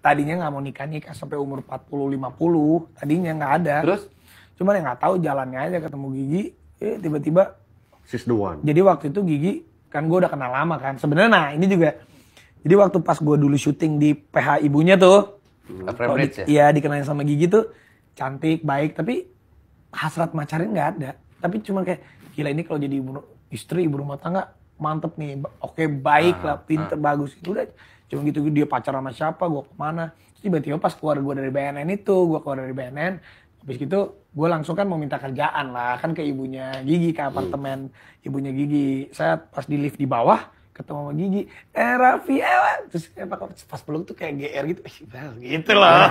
tadinya nggak mau nikah nikah sampai umur 40 50 tadinya nggak ada terus cuman yang nggak tahu jalannya aja ketemu Gigi eh, tiba-tiba sis the one jadi waktu itu Gigi kan gue udah kenal lama kan sebenarnya nah ini juga jadi waktu pas gue dulu syuting di PH ibunya tuh hmm. di, ya? Iya dikenalin sama Gigi tuh cantik baik tapi hasrat macarin nggak ada tapi cuma kayak gila ini kalau jadi ibu istri ibu rumah tangga mantep nih oke okay, baik ah, lah pinter uh. bagus udah cuma gitu dia pacar sama siapa gue kemana terus tiba-tiba pas keluar gue dari BNN itu gue keluar dari BNN habis gitu gue langsung kan mau minta kerjaan lah kan ke ibunya Gigi ke hmm. apartemen hmm. ibunya Gigi saya pas di lift di bawah ketemu sama Gigi eh Raffi eh terus eh, pas peluk tuh kayak GR gitu gitu loh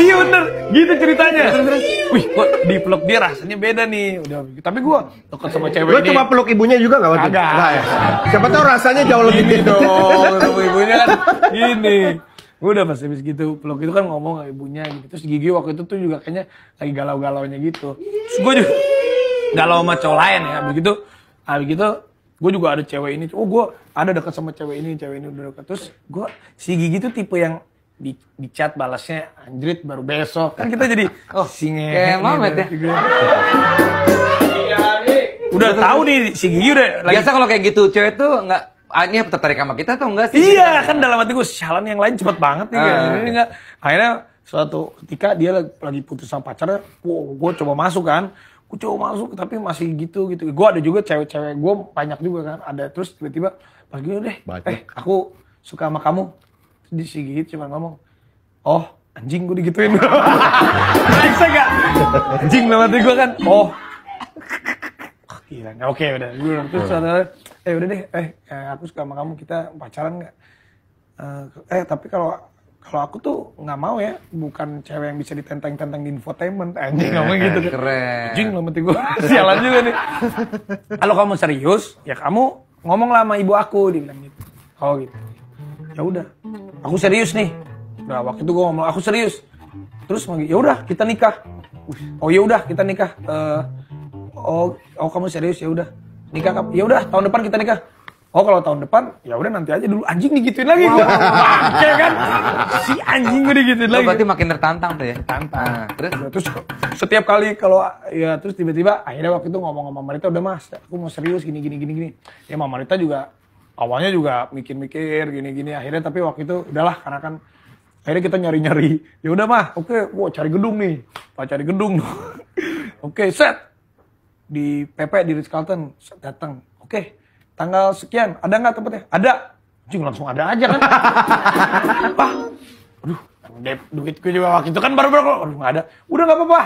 iya bener gitu ceritanya iya, wih kok di peluk dia rasanya beda nih udah tapi gue deket sama cewek ini. gue cuma peluk ibunya juga gak waktu Agak. Nah, ya. siapa tau rasanya jauh lebih gini gitu. dong peluk ibunya kan gini gue udah pas habis gitu peluk itu kan ngomong sama ibunya gitu terus gigi waktu itu tuh juga kayaknya lagi galau-galaunya gitu terus gue juga galau sama cowok lain ya begitu habis gitu, gitu gue juga ada cewek ini oh gue ada dekat sama cewek ini cewek ini udah dekat terus gue si gigi tuh tipe yang di, di chat balasnya Android baru besok kan kita jadi oh singe kayak Mamet ya gitu, gitu. Iya, iya, udah tahu nih si Gigi udah biasa kalau kayak gitu cewek tuh nggak hanya tertarik sama kita atau enggak sih iya kan dalam hati gue sialan yang lain cepet banget nih kan. Ah. enggak akhirnya suatu ketika dia lagi putus sama pacarnya wow, gue coba masuk kan gue coba masuk tapi masih gitu gitu gue ada juga cewek-cewek gue banyak juga kan ada terus tiba-tiba pas gini deh eh aku suka sama kamu di Sigit cuma ngomong, oh anjing gue digituin. Bisa gak? Anjing lewat hati gue kan, oh. Nah, oke okay, udah. Gue nanti terus eh udah deh, eh, eh aku suka sama kamu, kita pacaran gak? Eh, eh tapi kalau kalau aku tuh nggak mau ya, bukan cewek yang bisa ditenteng-tenteng di infotainment, anjing eh, ngomong gitu. Keren. Anjing lo mati gue, sialan juga nih. Kalau kamu serius, ya kamu ngomonglah sama ibu aku, dia bilang gitu. Oh gitu ya udah aku serius nih nah waktu itu gue ngomong aku serius terus ya udah kita nikah oh ya udah kita nikah uh, oh oh kamu serius ya udah nikah ya udah tahun depan kita nikah Oh kalau tahun depan ya udah nanti aja dulu anjing digituin lagi wow. Pake ya kan si anjing gue digituin oh, lagi. Berarti makin tertantang tuh ya. Tertantang. Nah, terus? terus setiap kali kalau ya terus tiba-tiba akhirnya waktu itu ngomong sama Marita udah Mas, aku mau serius gini gini gini gini. Ya Marita juga awalnya juga mikir-mikir gini-gini akhirnya tapi waktu itu udahlah karena kan akhirnya kita nyari-nyari ya udah mah oke okay, wow cari gedung nih pak cari gedung oke okay, set di PP di Ritz Carlton datang oke okay, tanggal sekian ada nggak tempatnya ada Cing langsung ada aja kan Wah, aduh duit gue juga waktu itu kan baru baru aduh nggak ada udah nggak apa-apa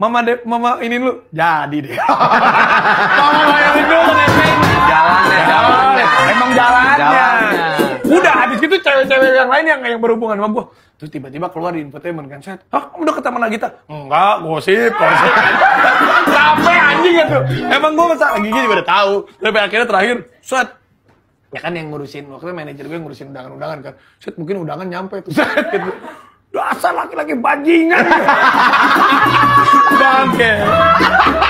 mama dep mama ini lu jadi deh mama ini dulu lain yang yang berhubungan sama gue. Terus tiba-tiba keluar di infotainment kan, set. Hah, udah ketemu lagi tak? Enggak, gosip. Sampai anjing itu, ya, Emang gue masa lagi jadi pada tahu. Tapi akhirnya terakhir, set. Ya kan yang ngurusin, waktu manajer gue ngurusin undangan-undangan kan. Set, mungkin undangan nyampe tuh, set gitu. Dasar laki-laki bajingan. Bangke.